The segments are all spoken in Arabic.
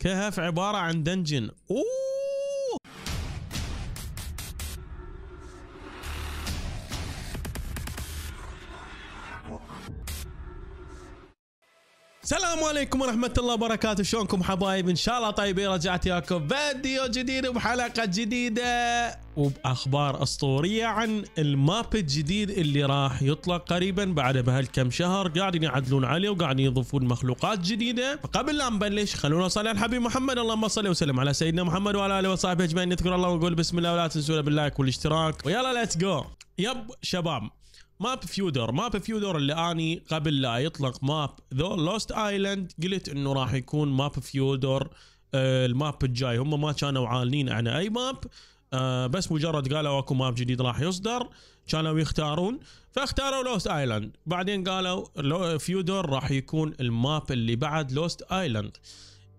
كهف عباره عن دنجن اوه السلام عليكم ورحمة الله وبركاته شلونكم حبايب إن شاء الله طيبين رجعت ياكم فيديو جديد وبحلقة جديدة وبأخبار أسطورية عن الماب الجديد اللي راح يطلق قريبا بعد بهالكم شهر قاعدين يعدلون عليه وقاعدين يضيفون مخلوقات جديدة فقبل لا نبلش خلونا نصلي على الحبيب محمد اللهم صل وسلم على سيدنا محمد وعلى آله وصحبه أجمعين نذكر الله ونقول بسم الله ولا تنسونا باللايك والاشتراك ويلا ليتس جو يب شباب ماب فيودر ماب فيودر اللي اني قبل لا يطلق ماب ذا لوست ايلاند قلت انه راح يكون ماب فيودر آه، الماب الجاي هم ما كانوا عالنين عن اي ماب آه، بس مجرد قالوا اكو ماب جديد راح يصدر كانوا يختارون فاختاروا لوست ايلاند بعدين قالوا فيودور راح يكون الماب اللي بعد لوست ايلاند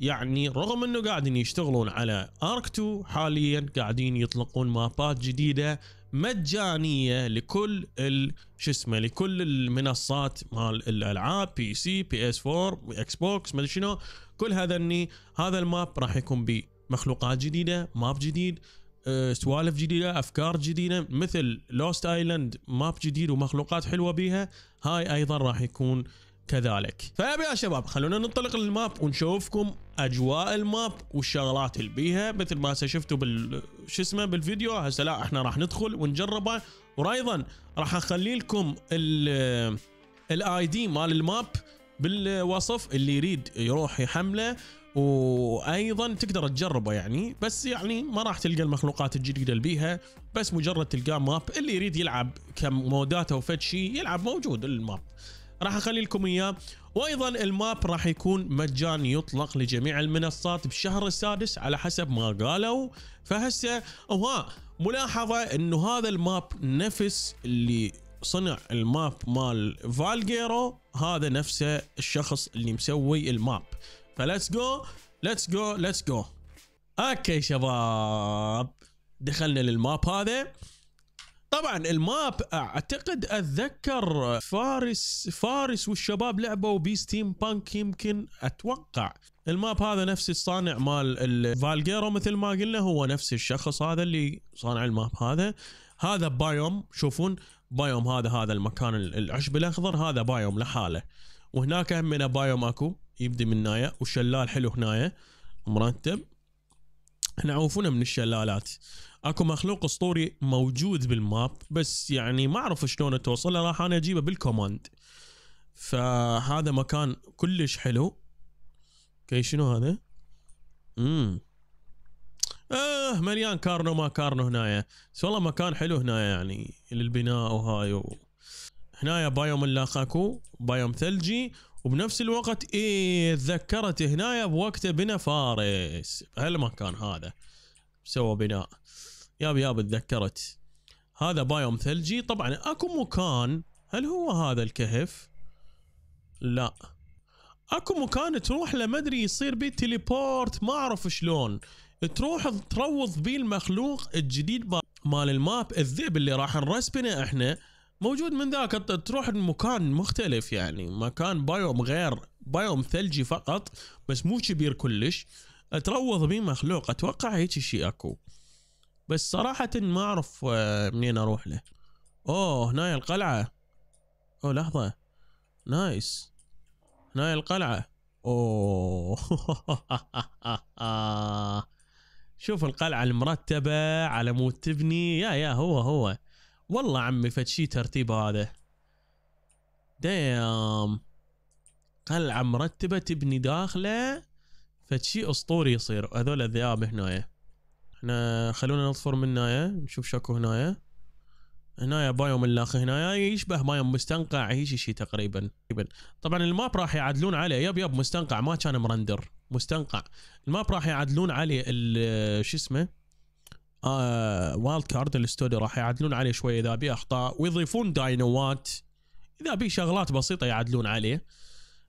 يعني رغم انه قاعدين يشتغلون على ارك 2 حاليا قاعدين يطلقون مابات جديده مجانيه لكل ال شو اسمه لكل المنصات مال الالعاب بي سي بي اس 4 اكس بوكس ما شنو كل هذا اني هذا الماب راح يكون بمخلوقات جديده ماب جديد آه، سوالف جديده افكار جديده مثل لوست ايلاند ماب جديد ومخلوقات حلوه بيها هاي ايضا راح يكون كذلك فيا شباب خلونا ننطلق للماب ونشوفكم اجواء الماب والشغلات اللي بيها مثل ما شفتوا بال شو اسمه بالفيديو هسه لا احنا راح ندخل ونجربه وايضا راح اخلي لكم ال الاي دي مال الماب بالوصف اللي يريد يروح يحمله وايضا تقدر تجربه يعني بس يعني ما راح تلقى المخلوقات الجديده اللي بيها بس مجرد تلقاه ماب اللي يريد يلعب كموداته وفد شيء يلعب موجود الماب راح اخلي لكم اياه وايضا الماب راح يكون مجان يطلق لجميع المنصات بشهر السادس على حسب ما قالوا فهسه وها ملاحظه انه هذا الماب نفس اللي صنع الماب مال فالجيرو هذا نفسه الشخص اللي مسوي الماب فلتس جو لتس جو لتس جو اوكي شباب دخلنا للماب هذا طبعا الماب اعتقد اتذكر فارس فارس والشباب لعبوا بي ستيم بانك يمكن اتوقع الماب هذا نفس الصانع مال الفالجيرو مثل ما قلنا هو نفس الشخص هذا اللي صانع الماب هذا هذا بايوم شوفون بايوم هذا هذا المكان العشب الاخضر هذا بايوم لحاله وهناك من بايوم اكو يبدي من نايا وشلال حلو هنايا مرتب احنا عوفونا من الشلالات اكو مخلوق اسطوري موجود بالماب بس يعني ما اعرف شلون اتوصل له راح انا اجيبه بالكوماند فهذا مكان كلش حلو اوكي شنو هذا؟ امم اه مليان كارنو ما كارنو هنايا بس والله مكان حلو هنايا يعني للبناء وهاي و... هنايا بايوم اللاخاكو بايوم ثلجي وبنفس الوقت ايه تذكرت هنايا بوقته بنا فارس هالمكان هذا سوى بناء ياب ياب اتذكرت هذا بايوم ثلجي طبعا اكو مكان هل هو هذا الكهف لا اكو مكان تروح له مدري يصير بيه تليبورت ما اعرف شلون تروح تروض بيه المخلوق الجديد مال الماب الذئب اللي راح نرسبنه احنا موجود من ذاك تروح لمكان مختلف يعني مكان بايوم غير بايوم ثلجي فقط بس مو كبير كلش تروض بيه مخلوق اتوقع هيك شيء اكو بس صراحة ما أعرف آه، منين أروح له أوه هناي القلعة أوه لحظة نايس هناي القلعة أوه شوف القلعة المرتبة على مود تبني يا يا هو هو والله عمي فتشي ترتيبه هذا دام قلعة مرتبة تبني داخله فتشي اسطوري يصير هذول الذئاب هنايا احنا خلونا نظفر من هنايا نشوف شكو هنايا هنايا بايوم الاخ هنايا يشبه بايوم مستنقع هيش شيء تقريبا طبعا الماب راح يعدلون عليه يب يب مستنقع ما كان مرندر مستنقع الماب راح يعدلون عليه شو اسمه آه وايلد كارد الاستوديو راح يعدلون عليه شويه اذا بي اخطاء ويضيفون داينوات اذا بي شغلات بسيطه يعدلون عليه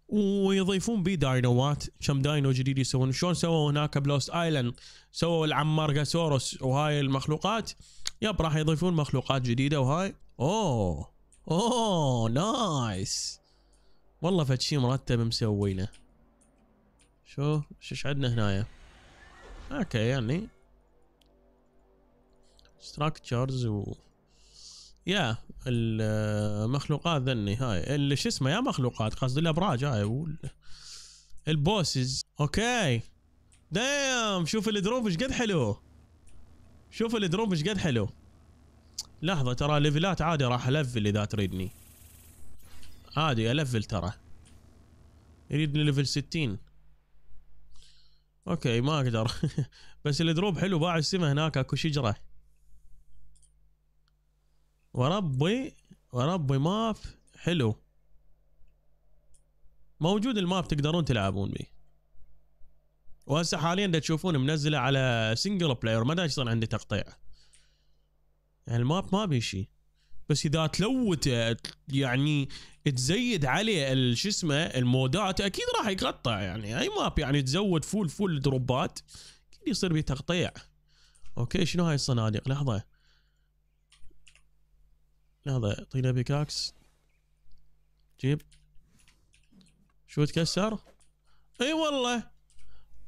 ويضيفون بيه داينوات كم داينو جديد يسوون شلون سووا هناك بلوست ايلاند سووا العمار جاسوروس وهاي المخلوقات يب راح يضيفون مخلوقات جديده وهاي اوه اوه نايس والله فد شيء مرتب مسوينه شو شش عندنا هنايا اوكي يعني ستراكتشرز و يا المخلوقات ذني هاي شو اسمه يا مخلوقات قصدي الابراج هاي البوسز اوكي دايم شوف الدروب ايش قد حلو شوف الدروب ايش قد حلو لحظه ترى ليفلات عادي راح الفل اذا تريدني عادي الفل ترى يريدني ليفل 60 اوكي ما اقدر بس الدروب حلو باع السما هناك اكو شجره وربي وربي ماب حلو موجود الماب تقدرون تلعبون به وهسه حاليا دا تشوفون منزله على سنجل بلاير ما ادري يصير عندي تقطيع يعني الماب ما به شيء بس اذا تلوته يعني تزيد عليه شو اسمه المودات اكيد راح يقطع يعني اي ماب يعني تزود فول فول دروبات اكيد يصير بيه تقطيع اوكي شنو هاي الصناديق لحظه لحظة اعطينا بيكاكس جيب شو تكسر؟ اي والله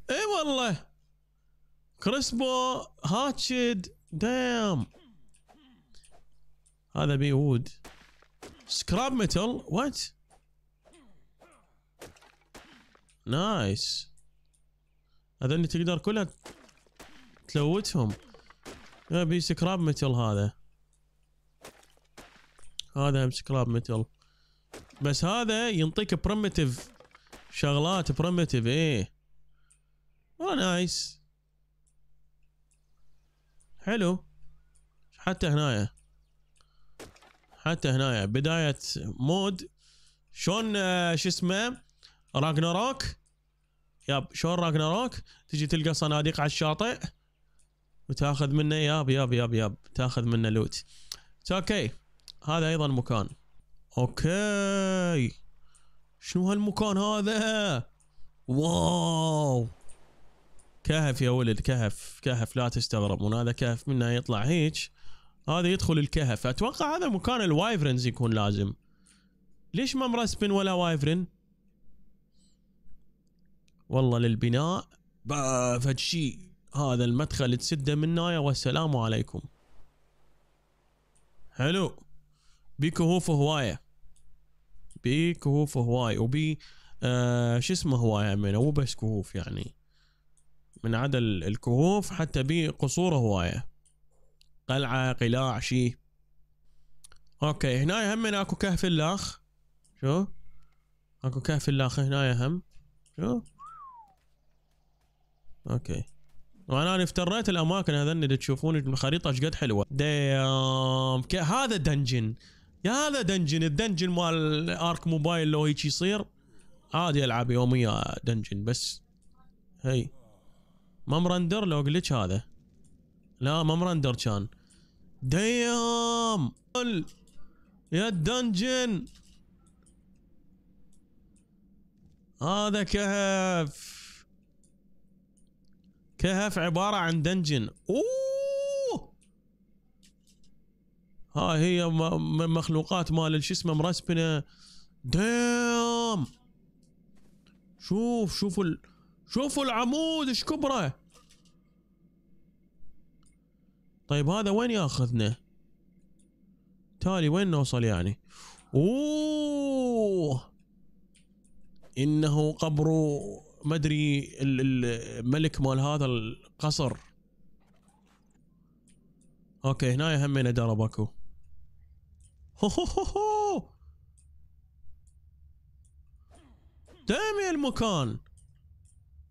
اي والله كريسبو هاتشد دام هذا بي وود سكراب ميتال وات نايس هذا اللي تقدر كلها تلوتهم ابي بي سكراب ميتال هذا هذا امس كلاب متل بس هذا ينطيك بريمتيف شغلات بريمتيف ايه والله نايس حلو حتى هنايا حتى هنايا بداية مود شلون آه، شو اسمه راجناروك ياب شلون راجناروك تجي تلقى صناديق على الشاطئ وتاخذ منه ياب ياب ياب ياب تاخذ منه لوت اوكي هذا ايضا مكان اوكي شنو هالمكان هذا واو كهف يا ولد كهف كهف لا تستغرب من هذا كهف منه يطلع هيك هذا يدخل الكهف اتوقع هذا مكان الوايفرنز يكون لازم ليش ما مرسبن ولا وايفرن والله للبناء فد شيء هذا المدخل تسده من نايا والسلام عليكم حلو بي كهوف هوايه بي كهوف هواي وبي آه شو اسمه هوايه من مو بس كهوف يعني من عدا الكهوف حتى بي قصور هوايه قلعه قلاع شي اوكي هنا هم اكو كهف اللاخ شو اكو كهف اللاخ هنا هم شو اوكي وانا افتريت الاماكن هذني اللي تشوفون الخريطه ايش قد حلوه دام هذا دنجن يا هذا دنجن الدنجن مال ارك موبايل لو هيك يصير عادي العب يوميا دنجن بس هي ما مرندر لو قلتش هذا لا ما مرندر كان ديام يا الدنجن هذا كهف كهف عبارة عن دنجن اوه ها هي مخلوقات مال شو اسمه مرسبنه دام شوف شوفوا ال... شوفوا العمود ايش كبره طيب هذا وين ياخذنا تالي وين نوصل يعني اوه انه قبر مدري الملك مال هذا القصر اوكي هنا همنا درب اكو هو هو هو دامي المكان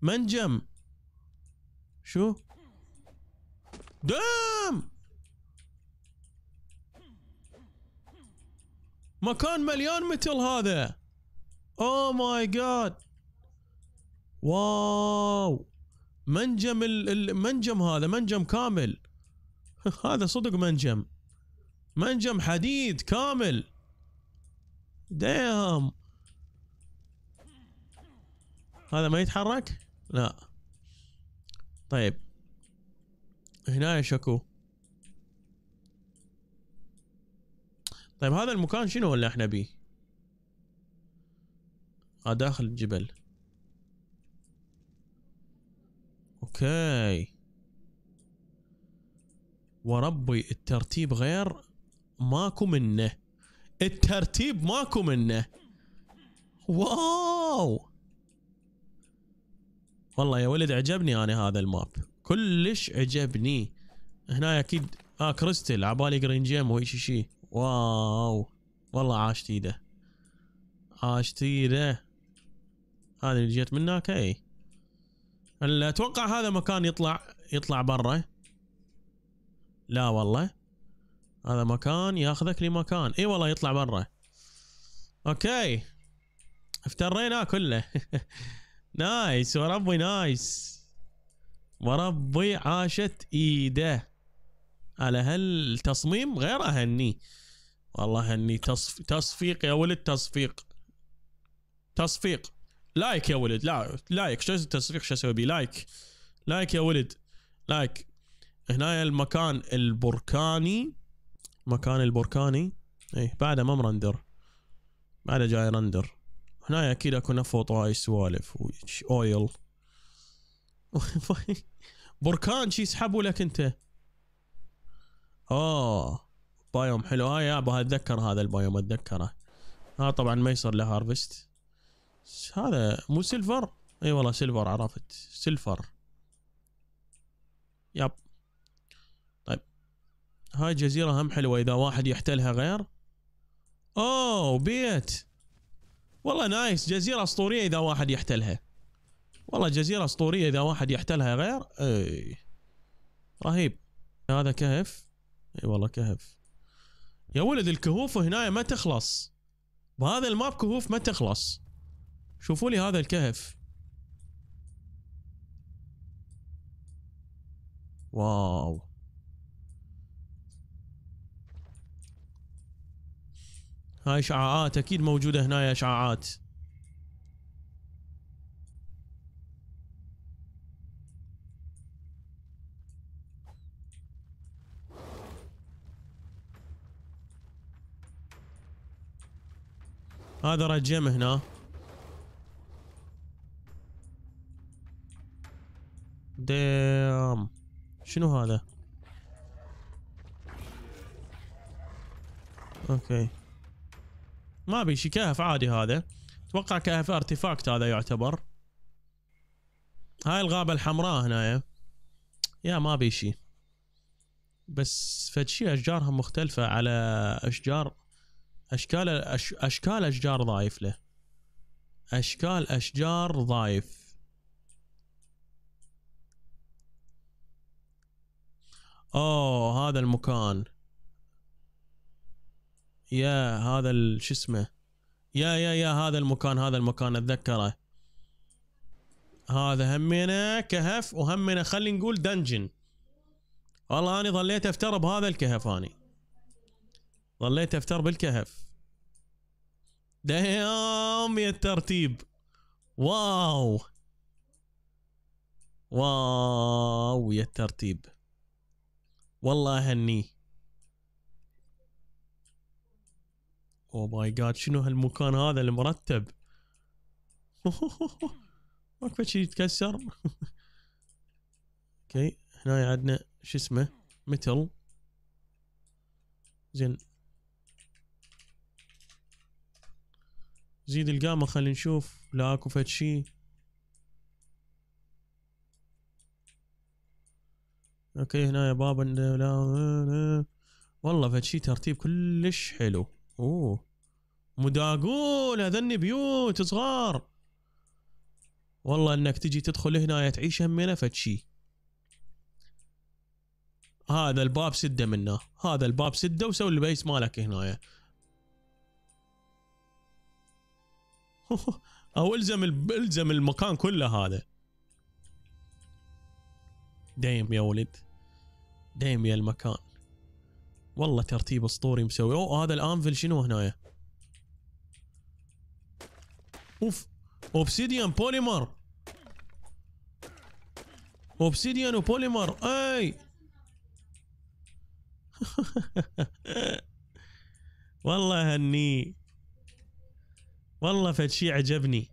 منجم شو دام مكان مليان مثل هذا او ماي جاد واو منجم المنجم هذا منجم كامل هذا صدق منجم منجم حديد كامل دام هذا ما يتحرك لا طيب هنا شكو طيب هذا المكان شنو اللي احنا بيه اه داخل الجبل اوكي وربي الترتيب غير ماكو منه الترتيب ماكو منه واو والله يا ولد عجبني انا هذا الماب كلش عجبني هنا اكيد اه كريستل عبالي جرين جيم وهيك شيء واو والله عاشت ايده عاشت ايده هذه اللي جيت منه اوكي اتوقع هذا مكان يطلع يطلع برا لا والله هذا مكان ياخذك لمكان اي والله يطلع برا اوكي افتريناه كله نايس وربي نايس وربي عاشت ايده على هالتصميم غير اهني والله هني تصف... تصفيق يا ولد تصفيق تصفيق لايك يا ولد لا لايك شو التصفيق شو اسوي بيه لايك لايك يا ولد لايك هنا المكان البركاني مكان البركاني اي بعده ما مرندر بعده جاي رندر هنا اكيد اكو نفو وهاي سوالف اويل بركان شي يسحبوا لك انت اوه بايوم حلو اه يابا اتذكر هذا البايوم اتذكره ها آه طبعا ما يصير له هارفست هذا مو سيلفر اي والله سيلفر عرفت سيلفر ياب هاي جزيرة هم حلوة إذا واحد يحتلها غير أوه بيت والله نايس جزيرة أسطورية إذا واحد يحتلها والله جزيرة أسطورية إذا واحد يحتلها غير أي. رهيب هذا كهف اي والله كهف يا ولد الكهوف هنا ما تخلص بهذا الماب كهوف ما تخلص شوفوا لي هذا الكهف واو هاي اشعاعات اكيد موجوده هنا اشعاعات هذا رجم هنا دام شنو هذا اوكي ما ابي شي كهف عادي هذا اتوقع كهف ارتفاكت هذا يعتبر هاي الغابه الحمراء هنايا يا ما ابي شي بس فد شي اشجارها مختلفه على اشجار اشكال أش... اشكال اشجار ضايف له اشكال اشجار ضايف اوه هذا المكان يا هذا شو اسمه يا يا يا هذا المكان هذا المكان اتذكره هذا همينا كهف وهمنا خلينا نقول دنجن والله انا ظليت افتر بهذا الكهف اني ظليت افتر بالكهف دايم يا الترتيب واو واو يا الترتيب والله اهنيه او ماي جاد شنو هالمكان هذا المرتب ماكو شيء يتكسر اوكي هنا عندنا شو اسمه متل زين زيد القامه خلينا نشوف لا اكو فد شيء اوكي هنا يا بابا لا, لا, لا والله فد شيء ترتيب كلش حلو اوه مداقول هذني بيوت صغار والله انك تجي تدخل هنا تعيش همينه فتشي هذا الباب سده منه هذا الباب سده وسوي البيس مالك يا. او الزم الزم المكان كله هذا دايم يا ولد دايم يا المكان والله ترتيب اسطوري مسوي اوه هذا الانفل شنو هنايا اوف اوبسيديان بوليمر اوبسيديان وبوليمر اي والله هني والله فد شيء عجبني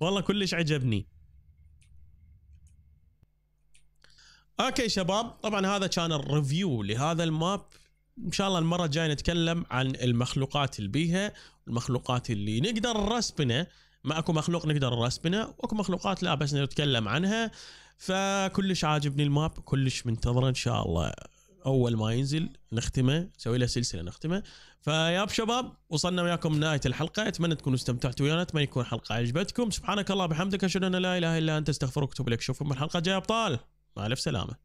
والله كلش عجبني اوكي شباب طبعا هذا كان الريفيو لهذا الماب ان شاء الله المره الجايه نتكلم عن المخلوقات اللي بيها المخلوقات اللي نقدر نرسبنا ما اكو مخلوق نقدر نرسبنا واكو مخلوقات لا بس نتكلم عنها فكلش عاجبني الماب كلش منتظره ان شاء الله اول ما ينزل نختمه نسوي له سلسله نختمه فياب شباب وصلنا وياكم نهايه الحلقه اتمنى تكونوا استمتعتوا ويانا اتمنى يكون الحلقه عجبتكم سبحانك الله بحمدك اشهد ان لا اله الا انت استغفرك واتوب اليك شوفكم الحلقه الجايه ابطال مع الف سلامه